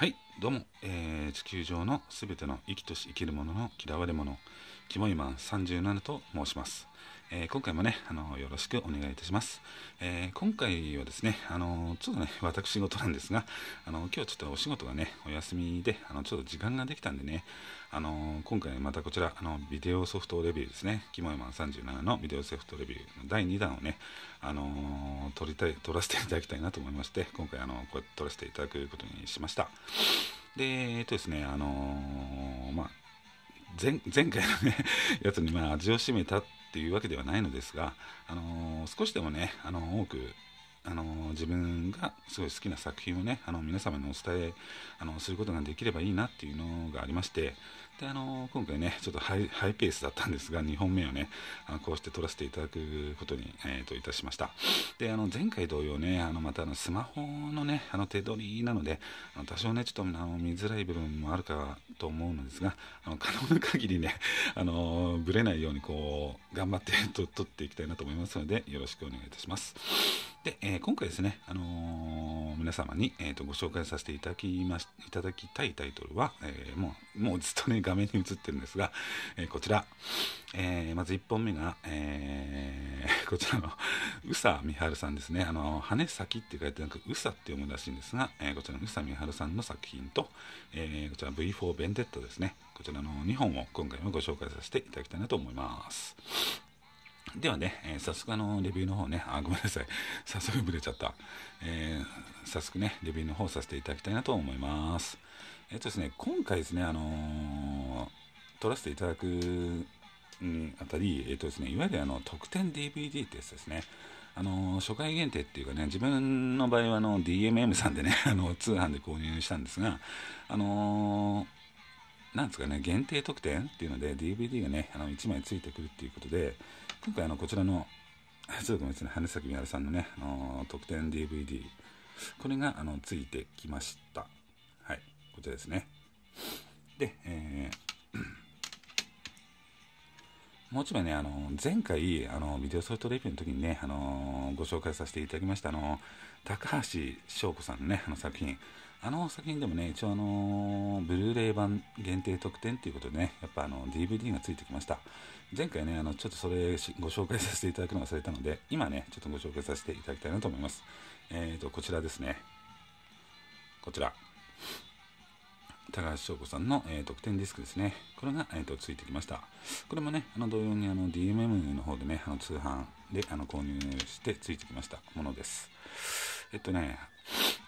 はい、どうも、えー、地球上のすべての生きとし生きるものの嫌われ者、キモイマン37と申します。えー、今回もね、あの、よろしくお願いいたします。えー、今回はですね、あの、ちょっとね、私事なんですが、あの、今日ちょっとお仕事がね、お休みで、あの、ちょっと時間ができたんでね、あの、今回またこちら、あの、ビデオソフトレビューですね、キモイマン37のビデオソフトレビューの第2弾をね、あの、撮りたい、撮らせていただきたいなと思いまして、今回、あの、こうやって撮らせていただくことにしました。で、えっとですね、あのまあ、前 前回のねやつにまあ味を占めたっていうわけではないのですが、あのー、少しでもね、あのー、多く、あのー、自分がすごい好きな作品をね、あの皆様にお伝え、あのすることができればいいなっていうのがありまして、であの今回ねちょっとハイペースだったんですが2本目をねあのこうして撮らせていただくことに、えー、といたしましたであの前回同様ねあのまたあのスマホのねあの手取りなのであの多少ねちょっとあの見づらい部分もあるかと思うのですがあの可能な限りね あのぶれないようにこう頑張って撮っていきたいなと思いますのでよろしくお願いいたしますで、えー、今回ですね、あのー、皆様に、えーと、ご紹介させていただきましいただきたいタイトルは、えー、もうもうずっとね 画面に映ってるんですが、えこちら、えまず1本目が、え こちらの宇佐美春さんですね、あの羽先って書いてなく宇佐って読むらしいんですが、えこちらの宇佐美春さんの作品と、えこちら V4 ベンデッドですねこちらの2本を今回もご紹介させていただきたいなと思います。ではね、えー、早速あの、レビューの方ね、あ、ごめんなさい。早速ぶれちゃった。えー、早速ね、レビューの方させていただきたいなと思います。えっ、ー、とですね、今回ですね、あの撮らせていただく、うん、あたり、えっ、とですね、いわゆるあの、特典 DVD ってやつですね。あの、初回限定っていうかね、自分の場合はあの、DMM さんでね、あの、通販で購入したんですが、あのーなんですかね、限定特典っていうので DVD がね、あの1枚ついてくるっていうことで、今回あの、こちらの、ちょっとごめんなさい羽崎みやるさんのね、あの特典 DVD、これがあのついてきました。はい、こちらですね。で、えー、もう一枚ね、あの、前回、あの、ビデオソフトレビューの時にね、あの、ご紹介させていただきました、あの、高橋翔子さんのね、あの作品、あの作品でもね、一応あのブルーレイ版限定特典ということでね、やっぱあの、DVD がついてきました。前回ね、あの、ちょっとそれご紹介させていただくのが忘れたので、今ね、ちょっとご紹介させていただきたいなと思います。えっ、ー、と、こちらですね。こちら。高橋翔子さんの、えー、特典ディスクですね。これが、えーと、とついてきました。これもね、あの同様にあの DMM の方でね、あの通販であの購入してついてきましたものです。えっとね、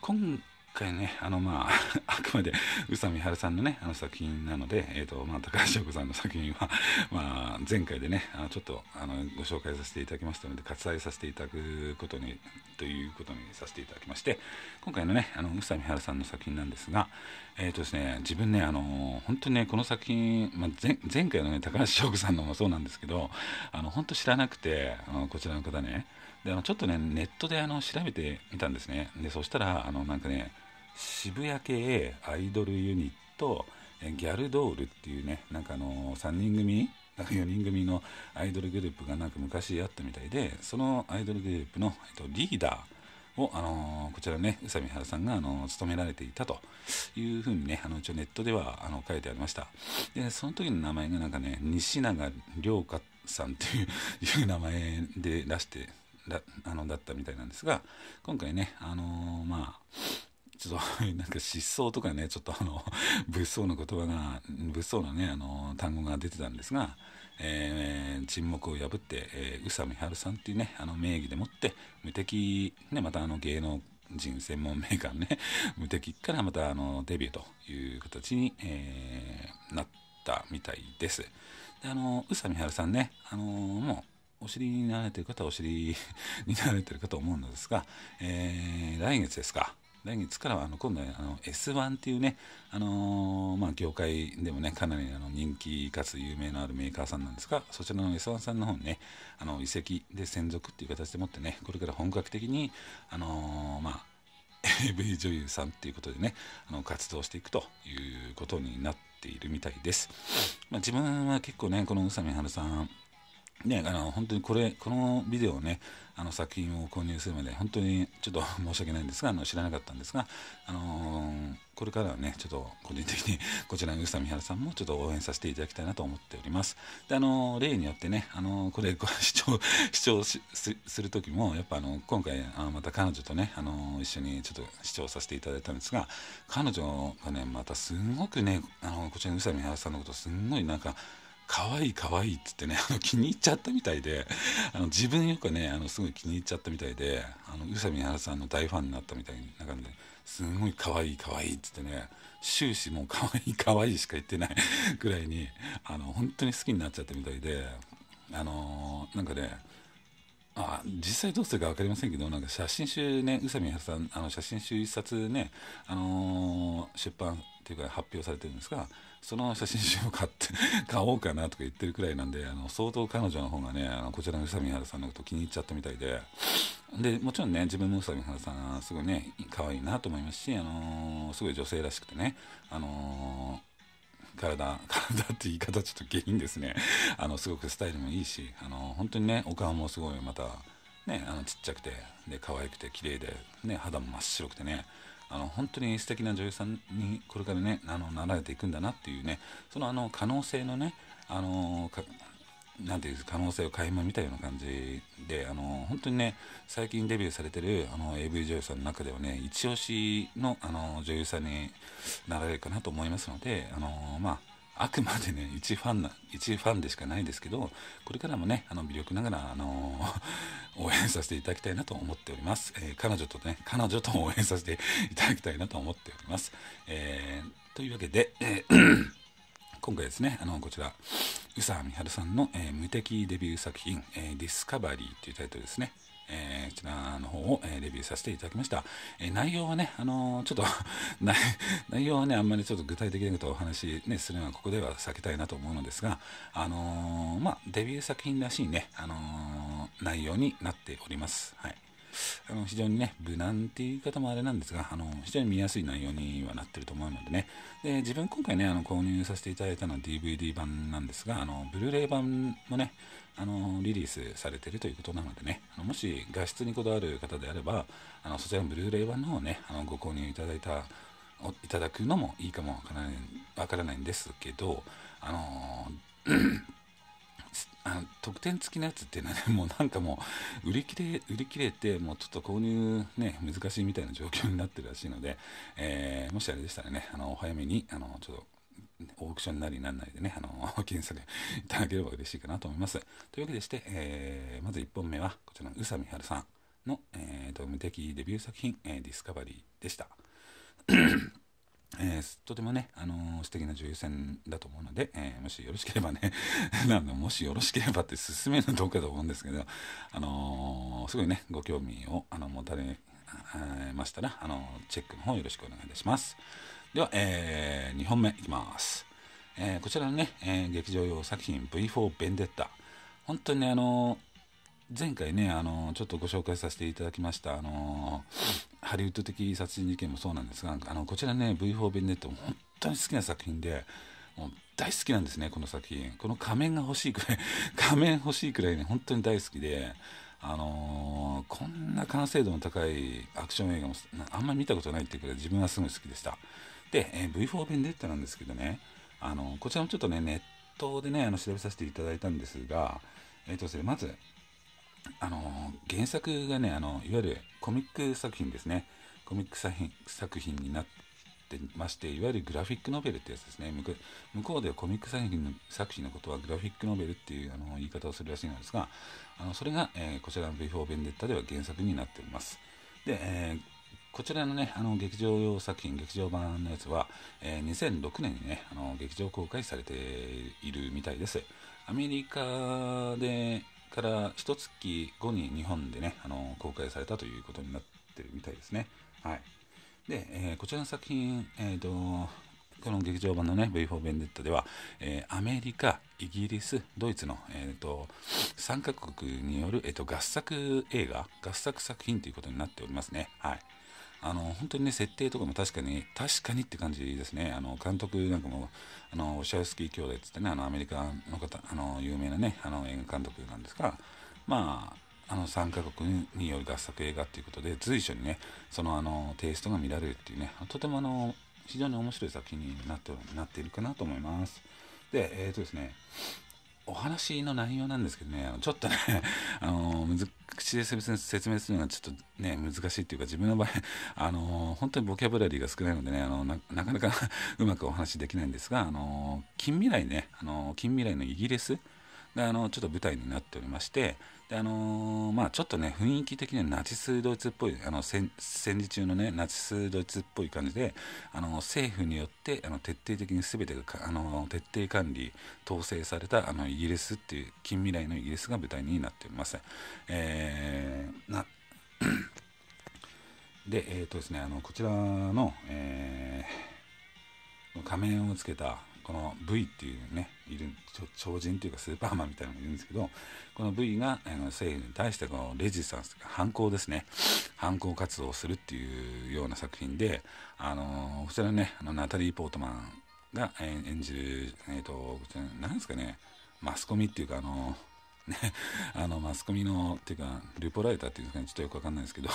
今回ね、あのまあ、あくまで宇佐美春さんのね、あの作品なので、えっ、ー、と、まあ、高橋子さんの作品は、まあ、前回でね、あのちょっと、あの、ご紹介させていただきましたので、割愛させていただくことに、ということにさせていただきまして、今回のね、あの、宇佐美春さんの作品なんですが、えっ、ー、とですね、自分ね、あの、本当にね、この作品、まあ、前前回のね、高橋翔子さんのもそうなんですけど、あの、本当知らなくて、あのこちらの方ね、で、あの、ちょっとね、ネットで、あの、調べてみたんですね。で、そしたら、あの、なんかね、渋谷系アイドルユニットギャルドールっていうねなんかあの3人組4人組のアイドルグループがなんか昔あったみたいでそのアイドルグループの、リーダーを、あのこちらね宇佐美原さんが、あの務められていたというふうにねあの一応ネットではあの書いてありましたでその時の名前がなんかね西永良香さんっていう いう名前で出してだあのだったみたいなんですが今回ねあのまあちょっとなんか失踪とかねちょっとあの 物騒な言葉が物騒なねあの単語が出てたんですが、えー、沈黙を破って宇佐美春さんっていうねあの名義でもって無敵、ね、またあの芸能人専門メーカーね 無敵からまたあのデビューという形に、えー、なったみたいです。であの宇佐美春さんねあのもうお尻になられてる方はお尻になられてるかと思うのですが、えー、来月ですか、来月からはあの今度はあの S1 っていうね、あのー、まあ、業界でもね、かなりあの人気かつ有名のあるメーカーさんなんですが、そちらの S1 さんの方にね、あの移籍で専属っていう形でもってね、これから本格的に、あのー、まあ、AV 女優さんっていうことでね、あの活動していくということになっているみたいです。まあ、自分は結構ね、この宇佐美春さん、ね、あの本当にこれこのビデオをねあの作品を購入するまで本当にちょっと 申し訳ないんですがあの知らなかったんですが、あのー、これからはねちょっと個人的に こちらの宇佐美原さんもちょっと応援させていただきたいなと思っておりますで、あのー、例によってね、あのー、これご 視聴視聴する時もやっぱあの今回あまた彼女とね、あの一緒にちょっと視聴させていただいたんですが彼女がねまたすごくね、あのこちらの宇佐美原さんのことすんごいなんか可愛い可愛いっつってね、あの、気に入っちゃったみたいで、あの、自分よくね、あの、すごい気に入っちゃったみたいで、あの、宇佐美原さんの大ファンになったみたいな感じで、すごい可愛い可愛いっつってね、終始もう可愛い 可愛いしか言ってない ぐらいに、あの、本当に好きになっちゃったみたいで、あのー、なんかね、あ実際どうするか分かりませんけど、なんか写真集ね、宇佐美原さん、あの写真集一冊ね、あのー、出版っていうか発表されてるんですがその写真集を買って 買おうかなとか言ってるくらいなんであの相当彼女の方がねあのこちらの宇佐美原さんのこと気に入っちゃったみたいででもちろんね自分も宇佐美原さんすごいね可愛いなと思いますし、あのー、すごい女性らしくてね、あのー体、体って言い方ちょっと下品ですね。あの、すごくスタイルもいいし、あの、本当にね、お顔もすごいまた、ね、あの、ちっちゃくて、で、可愛くて、綺麗で、ね、肌も真っ白くてね、あの本当に素敵な女優さんにこれからねあのなられていくんだなっていうねそのあの可能性のねあのなんていう可能性を垣間見たような感じであの本当にね最近デビューされてるあの AV 女優さんの中ではね一押しのあの女優さんになられるかなと思いますのであのまああくまでね、一ファンな、一ファンでしかないですけど、これからもね、あの、魅力ながら、あのー、応援させていただきたいなと思っております。えー、彼女とね、彼女と応援させていただきたいなと思っております。えー、というわけで、えー 今回ですね、あの、こちら、宇佐美春さんの、えー、無敵デビュー作品、えー、ディスカバリーというタイトルですね。えー、こちらの方を、えー、レビューさせていただきました。えー、内容はね、あのー、ちょっと 内容はね、あんまりちょっと具体的なことをお話、ね、するのはここでは避けたいなと思うのですが、あのまあ、デビュー作品らしいね、あの内容になっております。はい。あの非常にね、無難っていう言い方もあれなんですが、あの非常に見やすい内容にはなってると思うのでね、で自分今回ね、あの購入させていただいたのは DVD 版なんですが、あのブルーレイ版もね、あのリリースされてるということなのでね、あのもし画質にこだわる方であれば、あのそちらのブルーレイ版の方をね、あのご購入いただいたいただくのもいいかもわからないんですけど、あのあの特典付きのやつってね、もうなんかもう、売り切れ、売り切れて、もうちょっと購入ね、難しいみたいな状況になってるらしいので、えー、もしあれでしたらね、あの、お早めに、あの、ちょっと、オークションなりなんなりでね、あの、検 索いただければ嬉しいかなと思います。というわけでして、えー、まず1本目は、こちらの宇佐美春さんの、えーと、無敵デビュー作品、えー、ディスカバリーでした。えー、とてもね、あのー、素敵な女優さんだと思うので、えー、もしよろしければねの、もしよろしければって進めるのどうかと思うんですけど、あのー、すごいね、ご興味をあの持たれましたら、あのチェックの方よろしくお願いいたします。では、え2本目いきます。えこちらのね、え劇場用作品 V4 ベンデッタ。本当にね、あの前回ね、あのちょっとご紹介させていただきました、あのハリウッド的殺人事件もそうなんですがあのこちらね V4 ベンネットも本当に好きな作品でもう大好きなんですねこの作品この仮面が欲しいくらい 仮面欲しいくらいね本当に大好きであのー、こんな完成度の高いアクション映画もあんまり見たことないっていうくらい自分はすごい好きでしたで、えー、V4 ベンデッタなんですけどね、あのこちらもちょっとねネットでねあの調べさせていただいたんですが、えーとそれ、まずあの原作がねあのいわゆるコミック作品ですね。コミック作品作品になってまして、いわゆるグラフィックノベルってやつですね。向こうではコミック作品の作品のことはグラフィックノベルっていうあの言い方をするらしいのですが、あのそれが、えー、こちらの V4 ベンデッタでは原作になっております。で、えーこちらのね、あの劇場用作品、劇場版のやつは、えー、2006年にね、あの劇場公開されているみたいです。アメリカで、から一月後に日本でね、あの公開されたということになってるみたいですね。はい。で、えー、こちらの作品、えっ、ー、と、この劇場版のね、V4 ベンデッタでは、えー、アメリカ、イギリス、ドイツの、えーと、3カ国による、えーと合作映画、合作作品ということになっておりますね。はい。あの本当にね設定とかも確かに確かにって感じですねあの監督なんかもあのシャウスキー兄弟っつってねあのアメリカの方あの有名なねあの映画監督なんですがまああの3カ国による合作映画っていうことで随所にねそのあのテイストが見られるっていうねとてもあの非常に面白い作品になってなっているかなと思います。でえっ、ー、とですねお話の内容なんですけどね、ちょっとね、あのー、口で説明するのがちょっとね、難しいっていうか、自分の場合、あのー、本当にボキャブラリーが少ないのでね、あのなかなか うまくお話できないんですが、あのー、近未来ね、あの近未来のイギリスが、あのちょっと舞台になっておりまして、であのー、まあ、ちょっとね雰囲気的にはナチスドイツっぽいあの戦戦時中のねナチスドイツっぽい感じで、あの政府によってあの徹底的に全てがあの徹底管理統制されたあのイギリスっていう近未来のイギリスが舞台になっております。えー、な で、えっ、ー、とですね、あのこちらの、えー、仮面をつけた、この V っていうね、いる、超人というかスーパーマンみたいなのがいるんですけど、この V が、あの、政府に対してこのレジスタンスとか反抗ですね、反抗活動をするっていうような作品で、あの、こちらね、あの、ナタリー・ポートマンが演じる、えっ、ー、と、何ですかね、マスコミっていうか、あの、ね、あの、マスコミの、っていうか、ルポライターっていうのかちょっとよくわかんないですけど、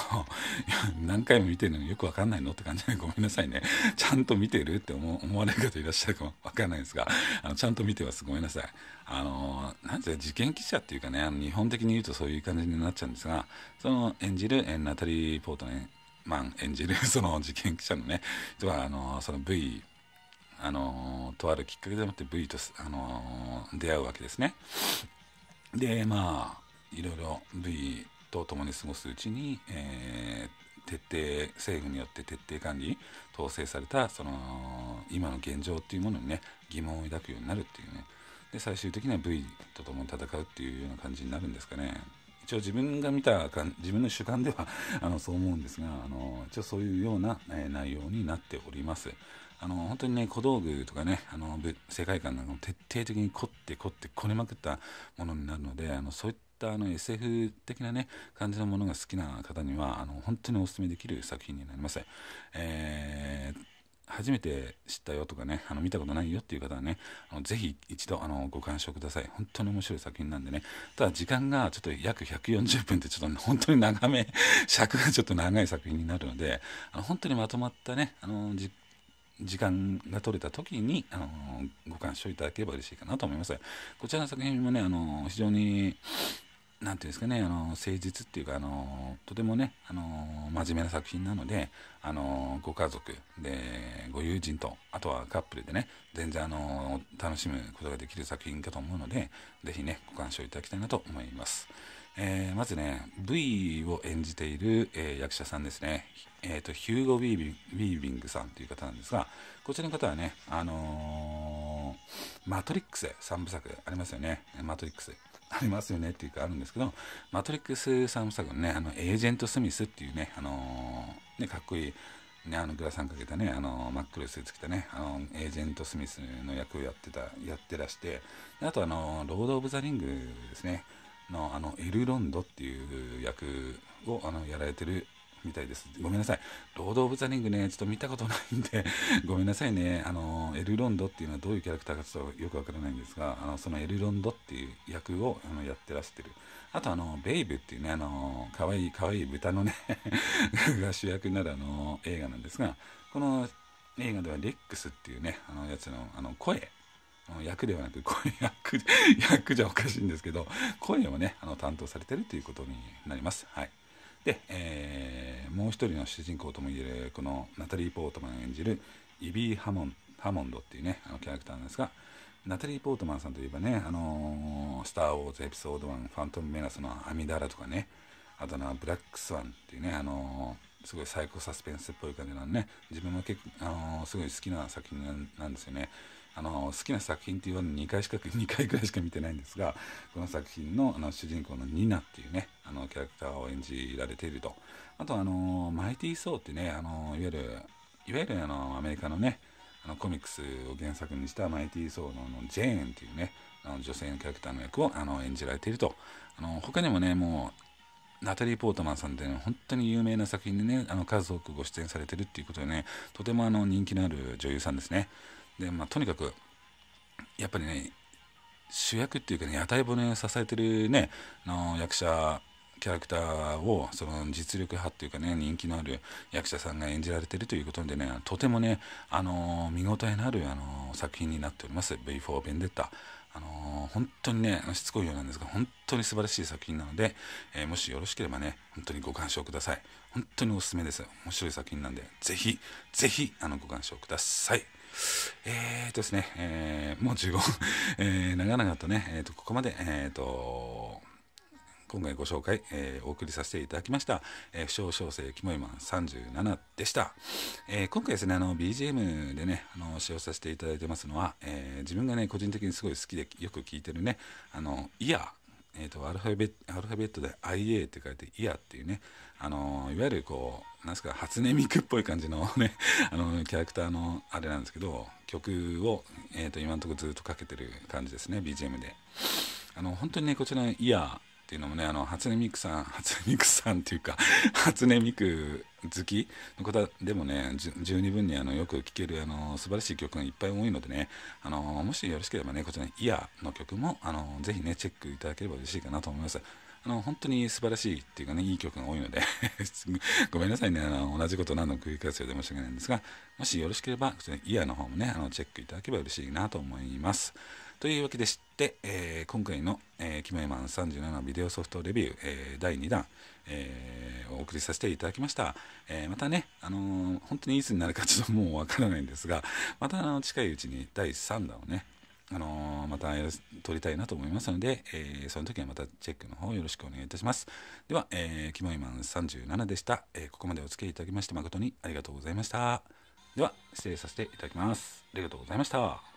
何回も見てるのによくわかんないのって感じで、ごめんなさいね。ちゃんと見てるって思われる方いらっしゃるかもわかんないですが、あのちゃんと見てます。ごめんなさい。あの、なんていうか、事件記者っていうかね、あの日本的に言うとそういう感じになっちゃうんですが、その演じる、ナタリー・ポートね、マン演じる、その事件記者のね、人は、あの、その V、あの、とあるきっかけでもって V と、あの、出会うわけですね。でまあいろいろ V と共に過ごすうちに、えー、徹底政府によって徹底管理統制されたその今の現状っていうものにね疑問を抱くようになるっていうねで最終的には V と共に戦うっていうような感じになるんですかね一応自分が見たか自分の主観ではあのそう思うんですがあの一応そういうような、え内容になっておりますあの本当にね小道具とかねあの世界観なんかも徹底的に凝って凝ってこねまくったものになるのであのそういったあの SF 的なね感じのものが好きな方にはあの本当におすすめできる作品になります。えー初めて知ったよとかね、あの見たことないよっていう方はね、あのぜひ一度あのご鑑賞ください。本当に面白い作品なんでね。ただ時間がちょっと約140分ってちょっと本当に長め、尺がちょっと長い作品になるので、あの本当にまとまったね、あのじ時間が取れた時に、あのご鑑賞いただければ嬉しいかなと思います。こちらの作品もね、あの非常に、何て言うんですかね、あの誠実っていうか、あのとてもね、あの真面目な作品なので、あのご家族でご友人とあとはカップルでね全然、あの楽しむことができる作品かと思うので是非ねご鑑賞いただきたいなと思います。えー、まずね V を演じている、えー、役者さんですね、えーと、ヒューゴ・ウィービンィングさんという方なんですがこちらの方はね「あのー、マトリックス」3部作ありますよね「マトリックス」ありますよねっていうかあるんですけど「マトリックス」3部作のねあのエージェント・スミスっていうね,、あのねかっこいいね、あのグラサンかけたね、あの真っ黒いスーツ着たね、あのエージェント・スミスの役をやってた、やってらして、あとあの、ロード・オブ・ザ・リングですね、のあのエル・ロンドっていう役をあのやられてるみたいです。ごめんなさい。ロード・オブ・ザ・リングね、ちょっと見たことないんで ごめんなさいね。あの、エル・ロンドっていうのはどういうキャラクターかちょっとよくわからないんですが、あのそのエル・ロンドっていう役をあのやってらしてる。あと、あの、ベイブっていうね、あの、かわいいかわいい豚のね が主役になるあの、映画なんですが、この映画ではレックスっていうね、あのやつのあの声役ではなく声役 役じゃおかしいんですけど声をねあの担当されてるということになります。はい、で、えー、もう一人の主人公ともいえるこのナタリー・ポートマン演じるイビー・ハモンハモンドっていうねあのキャラクターなんですがナタリー・ポートマンさんといえばね「あのー、スター・ウォーズ・エピソード1」「ファントム・メラス」の「アミダラ」とかねあとは「ブラック・スワン」っていうね、あのー、すごいサイコサスペンスっぽい感じなんね自分も結構、あのー、すごい好きな作品なんですよね。あの好きな作品っていうのは2回しか2回らいしか見てないんですがこの作品のあの主人公のニナっていうねあのキャラクターを演じられているとあとあのマイティー・ソーってねあのいわゆるいわゆるあのアメリカのねあのコミックスを原作にしたマイティー・ソーののジェーンっていうねあの女性のキャラクターの役をあの演じられているとあの他にもねもうナタリー・ポートマンさんってね、本当に有名な作品でね、あの数多くご出演されてるっていうことでね、とてもあの人気のある女優さんですね。で、まあ、とにかく、やっぱりね、主役っていうかね、屋台骨を支えてるね、の役者、キャラクターをその実力派っていうかね人気のある役者さんが演じられてるということでねとてもねあの見応えのあるあの作品になっております V4 ベンデッタあの本当にねしつこいようなんですが本当に素晴らしい作品なので、えー、もしよろしければね本当にご鑑賞ください本当におすすめです面白い作品なんでぜひぜひあのご鑑賞くださいえー、とですね、えー、もう15分、えー、長々とね、えー、とここまで、えーと、今回ご紹介、えー、お送りさせていただきました、えー、不詳小生キモイマン37でした、えー、今回ですねあの BGM でねあの使用させていただいてますのは、え自分がね個人的にすごい好きでよく聴いてるねあのイヤーえーと、アルファベットで IA って書いて「イヤ」っていうね、あのー、いわゆるこうなんすか初音ミクっぽい感じの ねあのキャラクターのあれなんですけど曲を、えーと、今のところずっとかけてる感じですね BGM であの本当にねこちら「イヤ」っていうのもねあの初音ミクさん 初音ミクさんっていうか 初音ミク好きの方でもね十二分にあのよく聴けるあの素晴らしい曲がいっぱい多いのでねあのもしよろしければねこちらの「イヤー」の曲もあのぜひねチェックいただければ嬉しいかなと思います。あの本当に素晴らしいっていうかねいい曲が多いので ごめんなさいねあの同じこと何度も繰り返すようで申し訳ないんですがもしよろしければイヤーの方もねあのチェックいただければ嬉しいなと思いますというわけでして、えー、今回の、えー、キマイマン37ビデオソフトレビュー、えー、第2弾、えー、お送りさせていただきました、えまたね、あの本当にいつになるかちょっともうわからないんですがまたあの近いうちに第3弾をねあのー、また撮りたいなと思いますので、えー、その時はまたチェックの方よろしくお願いいたします。では、えー、キモイマン37でした、えー、ここまでお付き合いいただきまして誠にありがとうございました。では、失礼させていただきます。ありがとうございました。